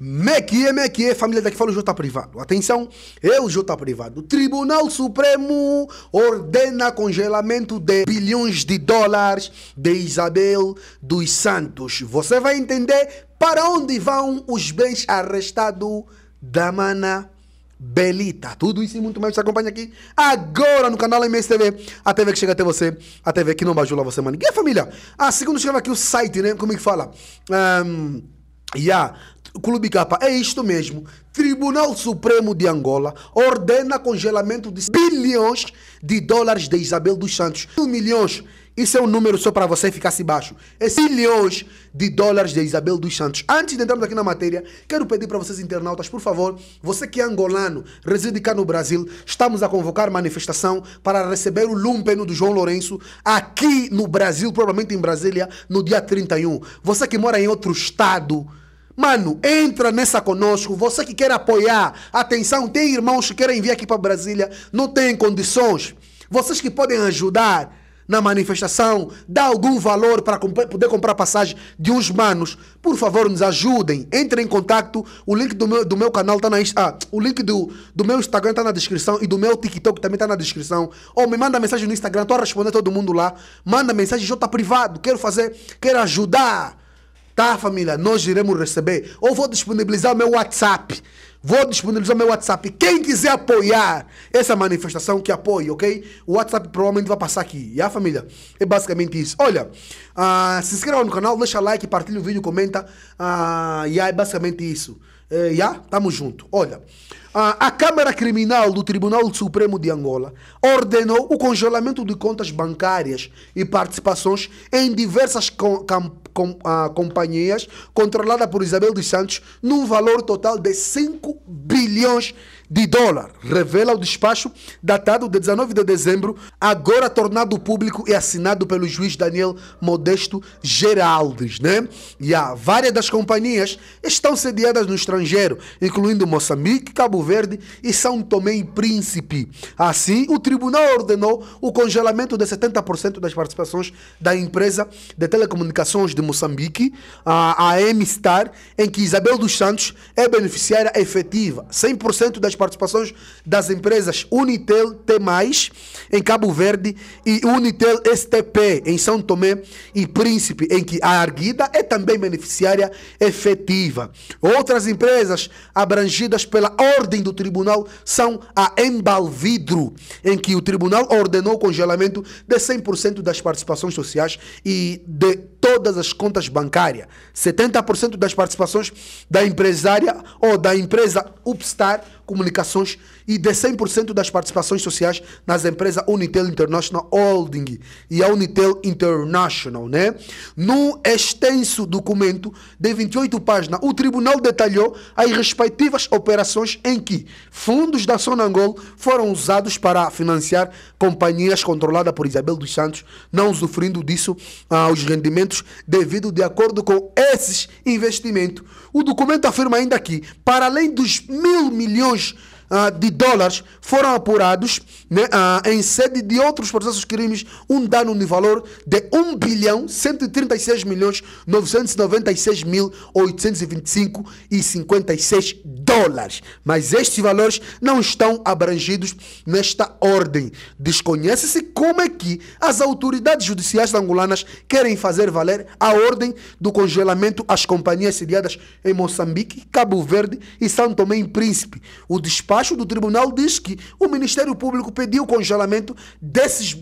Mequie, Mequie, família daqui fala o Jota Privado. Atenção, eu Jota Privado. O Tribunal Supremo ordena congelamento de bilhões de dólares de Isabel dos Santos. Você vai entender para onde vão os bens arrestados da mana Belita. Tudo isso e muito mais você acompanha aqui agora no canal MSTV. A TV que chega até você, a TV que não bajula você, mano. E família? Ah, segundo chega aqui o site, né? Como é que fala? Um... Yeah. Clube Capa, é isto mesmo. Tribunal Supremo de Angola ordena congelamento de bilhões de dólares de Isabel dos Santos. Mil milhões, isso é um número só para você ficar se baixo. É bilhões de dólares de Isabel dos Santos. Antes de entrarmos aqui na matéria, quero pedir para vocês internautas, por favor, você que é angolano, reside cá no Brasil, estamos a convocar manifestação para receber o lumpeno do João Lourenço aqui no Brasil, provavelmente em Brasília, no dia 31. Você que mora em outro estado, Mano, entra nessa conosco. Você que quer apoiar, atenção, tem irmãos que querem vir aqui para Brasília, não tem condições. Vocês que podem ajudar na manifestação, dá algum valor para comp poder comprar passagem de uns manos, por favor, nos ajudem. Entrem em contato. O link do meu, do meu canal está na ah, o link do, do meu Instagram está na descrição e do meu TikTok também está na descrição. Ou me manda mensagem no Instagram, estou a responder todo mundo lá. Manda mensagem, já tá privado. Quero fazer, quero ajudar Tá, família, nós iremos receber. Ou vou disponibilizar o meu WhatsApp. Vou disponibilizar o meu WhatsApp. Quem quiser apoiar essa manifestação, que apoie, ok? O WhatsApp provavelmente vai passar aqui. E a família? É basicamente isso. Olha, uh, se inscreva no canal, deixa like, partilha o vídeo, comenta. Uh, e é basicamente isso. Uh, eh, já, estamos juntos. Olha, a, a Câmara Criminal do Tribunal Supremo de Angola ordenou o congelamento de contas bancárias e participações em diversas com, com, com, uh, companhias controladas por Isabel dos Santos num valor total de 5 bilhões de de dólar, revela o despacho datado de 19 de dezembro, agora tornado público e assinado pelo juiz Daniel Modesto Geraldes, né? E há várias das companhias estão sediadas no estrangeiro, incluindo Moçambique, Cabo Verde e São Tomé e Príncipe. Assim, o tribunal ordenou o congelamento de 70% das participações da empresa de telecomunicações de Moçambique, a AM Star, em que Isabel dos Santos é beneficiária efetiva. 100% das participações das empresas Unitel T+, em Cabo Verde e Unitel STP, em São Tomé e Príncipe, em que a Arguida é também beneficiária efetiva. Outras empresas abrangidas pela ordem do tribunal são a Embalvidro, em que o tribunal ordenou o congelamento de 100% das participações sociais e de todas as contas bancárias. 70% das participações da empresária ou da empresa Upstar Comunicações e de 100% das participações sociais nas empresas Unitel International Holding e a Unitel International. Né? Num extenso documento de 28 páginas, o tribunal detalhou as respectivas operações em que fundos da Sonangol foram usados para financiar companhias controladas por Isabel dos Santos, não sofrendo disso aos ah, rendimentos devido de acordo com esses investimentos. O documento afirma ainda que, para além dos mil milhões uh, de dólares foram apurados né, uh, em sede de outros processos crimes um dano de valor de 1 bilhão 136 milhões 996 mil 825 e 56 dólares. Mas estes valores não estão abrangidos nesta ordem. Desconhece-se como é que as autoridades judiciais angolanas querem fazer valer a ordem do congelamento às companhias sediadas em Moçambique, Cabo Verde e São Tomé e Príncipe. O despacho do tribunal diz que o Ministério Público pediu o congelamento desses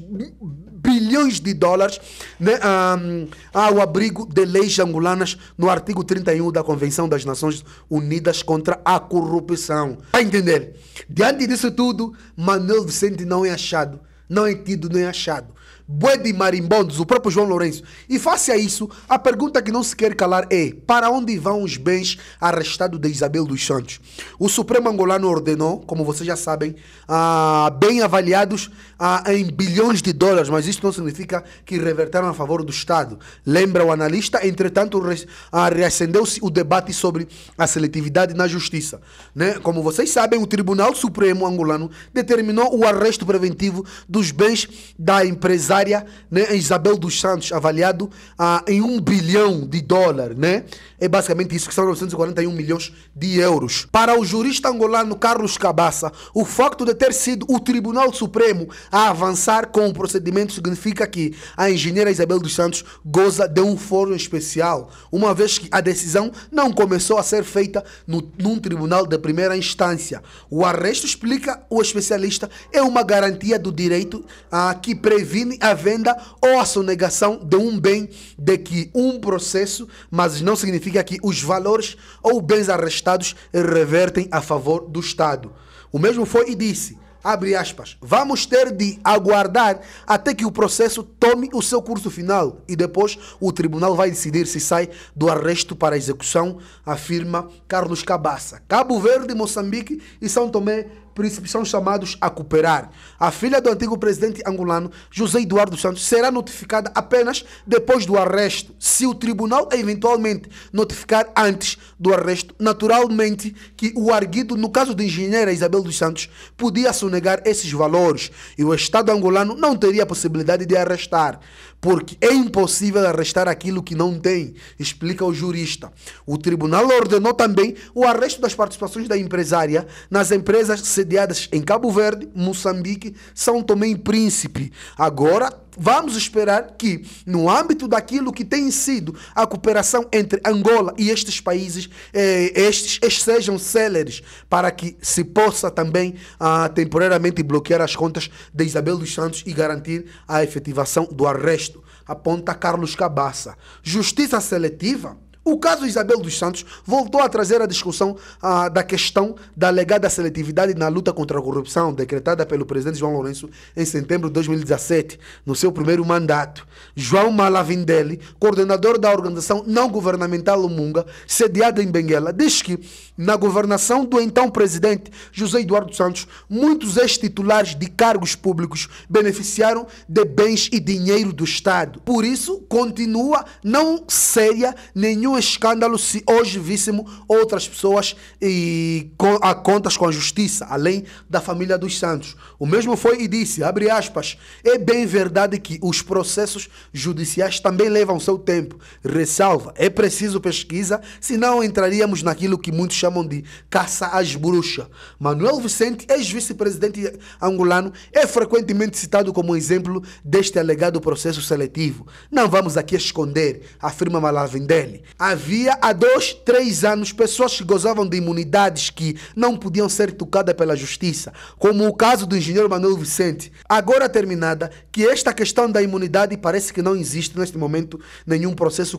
bilhões de dólares né, um, ao abrigo de leis angolanas no artigo 31 da Convenção das Nações Unidas contra a Corrupção. Para tá entender? Diante disso tudo, Manuel Vicente não é achado, não é tido, não é achado bué de marimbondos, o próprio João Lourenço. E face a isso, a pergunta que não se quer calar é: para onde vão os bens arrestados de Isabel dos Santos? O Supremo Angolano ordenou, como vocês já sabem, ah, bem avaliados ah, em bilhões de dólares, mas isso não significa que reverteram a favor do Estado. Lembra o analista, entretanto, re, ah, reacendeu-se o debate sobre a seletividade na justiça. Né? Como vocês sabem, o Tribunal Supremo Angolano determinou o arresto preventivo dos bens da empresa bancária, né, Isabel dos Santos, avaliado ah, em um bilhão de dólar, né? É basicamente isso que são 941 milhões de euros. Para o jurista angolano Carlos Cabaça, o facto de ter sido o Tribunal Supremo a avançar com o procedimento significa que a engenheira Isabel dos Santos goza de um fórum especial, uma vez que a decisão não começou a ser feita no, num tribunal de primeira instância. O arresto, explica o especialista, é uma garantia do direito ah, que previne a a venda ou a sonegação de um bem de que um processo, mas não significa que os valores ou bens arrestados revertem a favor do Estado. O mesmo foi e disse abre aspas, vamos ter de aguardar até que o processo tome o seu curso final e depois o tribunal vai decidir se sai do arresto para execução, afirma Carlos Cabaça. Cabo Verde, Moçambique e São Tomé por são chamados a cooperar. A filha do antigo presidente angolano, José Eduardo Santos, será notificada apenas depois do arresto. Se o tribunal eventualmente notificar antes do arresto, naturalmente que o arguido, no caso de engenheira Isabel dos Santos, podia sonegar esses valores e o Estado angolano não teria a possibilidade de arrestar porque é impossível arrestar aquilo que não tem, explica o jurista. O tribunal ordenou também o arresto das participações da empresária nas empresas sediadas em Cabo Verde, Moçambique, São Tomé e Príncipe. Agora, vamos esperar que, no âmbito daquilo que tem sido a cooperação entre Angola e estes países, eh, estes, estes sejam céleres para que se possa também ah, temporariamente bloquear as contas de Isabel dos Santos e garantir a efetivação do arresto. Aponta Carlos Cabaça. Justiça seletiva o caso Isabel dos Santos voltou a trazer a discussão ah, da questão da alegada seletividade na luta contra a corrupção decretada pelo presidente João Lourenço em setembro de 2017, no seu primeiro mandato. João Malavindelli, coordenador da organização não governamental Lumunga, sediada em Benguela, diz que, na governação do então presidente José Eduardo Santos, muitos ex-titulares de cargos públicos beneficiaram de bens e dinheiro do Estado. Por isso, continua não séria nenhuma escândalo se hoje víssemos outras pessoas e a contas com a justiça, além da família dos Santos. O mesmo foi e disse, abre aspas, é bem verdade que os processos judiciais também levam seu tempo. Ressalva, é preciso pesquisa, senão entraríamos naquilo que muitos chamam de caça às bruxas. Manuel Vicente, ex-vice-presidente angolano, é frequentemente citado como exemplo deste alegado processo seletivo. Não vamos aqui esconder, afirma Malavendelli. A havia há dois, três anos pessoas que gozavam de imunidades que não podiam ser tocadas pela justiça, como o caso do engenheiro Manuel Vicente. Agora terminada, que esta questão da imunidade parece que não existe neste momento nenhum processo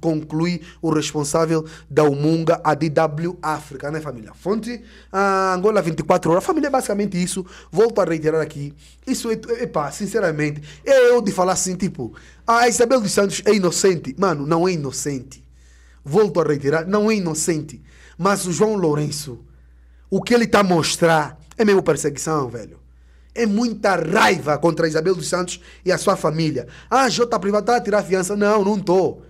conclui o responsável da Umunga, a DW África, né família? Fonte Angola 24 horas. Família, é basicamente isso. Volto a reiterar aqui. Isso, é, epá, sinceramente, é eu de falar assim, tipo, ah, a Isabel dos Santos é inocente. Mano, não é inocente volto a reiterar, não é inocente. Mas o João Lourenço, o que ele está a mostrar é mesmo perseguição, velho. É muita raiva contra Isabel dos Santos e a sua família. Ah, Jô está privado, está a tirar a fiança. Não, não estou.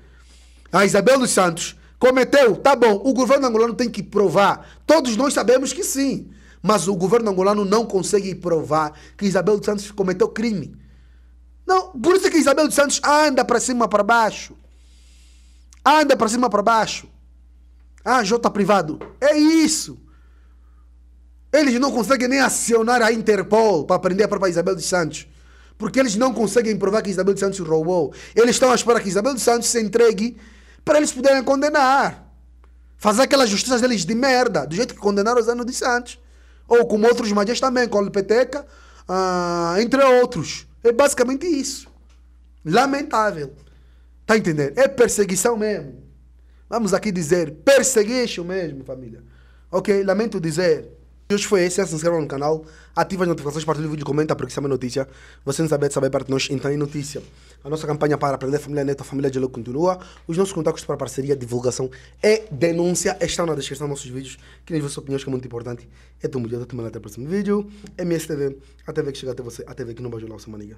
A Isabel dos Santos cometeu, tá bom, o governo angolano tem que provar. Todos nós sabemos que sim. Mas o governo angolano não consegue provar que Isabel dos Santos cometeu crime. Não, por isso que Isabel dos Santos anda para cima, para baixo. Anda para cima para baixo. Ah, J tá privado. É isso. Eles não conseguem nem acionar a Interpol para prender a própria Isabel dos Santos. Porque eles não conseguem provar que Isabel dos Santos roubou. Eles estão à espera que Isabel dos Santos se entregue para eles poderem condenar. Fazer aquelas justiças deles de merda, do jeito que condenaram os anos de Santos. Ou como outros magias também, com a Lupeteca, ah, entre outros. É basicamente isso. Lamentável. Tá entendendo? É perseguição mesmo. Vamos aqui dizer, perseguição mesmo, família. Ok? Lamento dizer. Hoje foi esse, se inscreva no canal, ativa as notificações, partilha o vídeo, comenta, porque isso é uma notícia. Você não sabe, saber parte de nós, então é notícia. A nossa campanha para aprender a família neta, a família de Lou continua. Os nossos contatos para parceria, divulgação e denúncia estão na descrição dos nossos vídeos. Queremos ver suas opiniões, que é muito importante. É tão melhor, até o próximo vídeo. MSTV, a TV que chega até você, a TV que não vai ajudar o seu maniga.